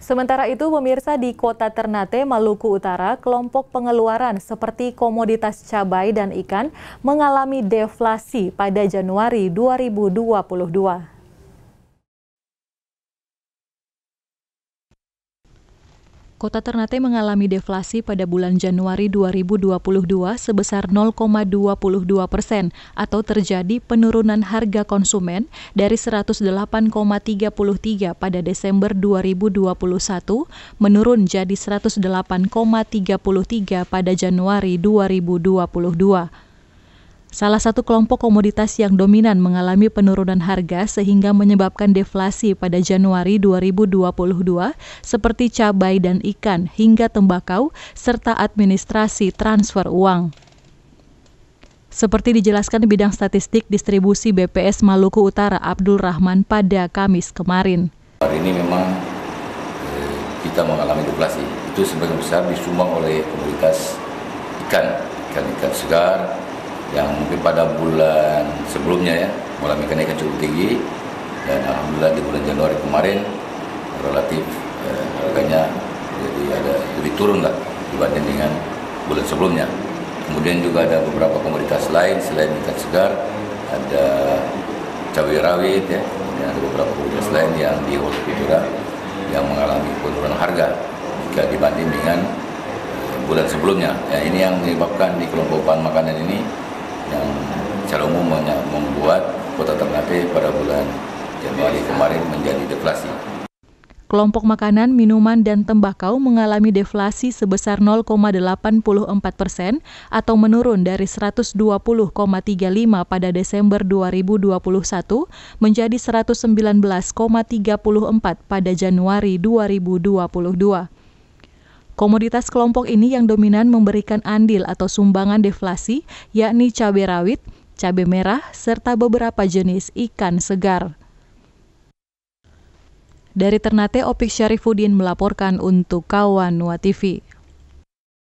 Sementara itu, pemirsa di kota Ternate, Maluku Utara, kelompok pengeluaran seperti komoditas cabai dan ikan mengalami deflasi pada Januari 2022. Kota Ternate mengalami deflasi pada bulan Januari 2022 sebesar 0,22 persen atau terjadi penurunan harga konsumen dari 108,33 pada Desember 2021 menurun jadi 108,33 pada Januari 2022. Salah satu kelompok komoditas yang dominan mengalami penurunan harga sehingga menyebabkan deflasi pada Januari 2022 seperti cabai dan ikan hingga tembakau serta administrasi transfer uang. Seperti dijelaskan di bidang statistik distribusi BPS Maluku Utara Abdul Rahman pada Kamis kemarin. Hari ini memang eh, kita mengalami deflasi. Itu sebagian besar disumbang oleh komoditas ikan, ikan-ikan segar, yang mungkin pada bulan sebelumnya ya mengalami kenaikan cukup tinggi dan alhamdulillah di bulan Januari kemarin relatif eh, harganya jadi ada lebih turun lah dibanding dengan bulan sebelumnya. Kemudian juga ada beberapa komoditas lain selain ikan segar ada cabai rawit ya, kemudian ada beberapa komoditas lain yang di juga yang mengalami penurunan harga jika dibanding dengan eh, bulan sebelumnya. Ya, ini yang menyebabkan di kelompok bahan makanan ini yang secara umum membuat kota Ternate pada bulan Januari kemarin menjadi deflasi. Kelompok makanan, minuman, dan tembakau mengalami deflasi sebesar 0,84 persen atau menurun dari 120,35 pada Desember 2021 menjadi 119,34 pada Januari 2022. Komoditas kelompok ini yang dominan memberikan andil atau sumbangan deflasi, yakni cabai rawit, cabai merah, serta beberapa jenis ikan segar. Dari Ternate, Opik Syarifuddin melaporkan untuk Kawan Nuwa TV.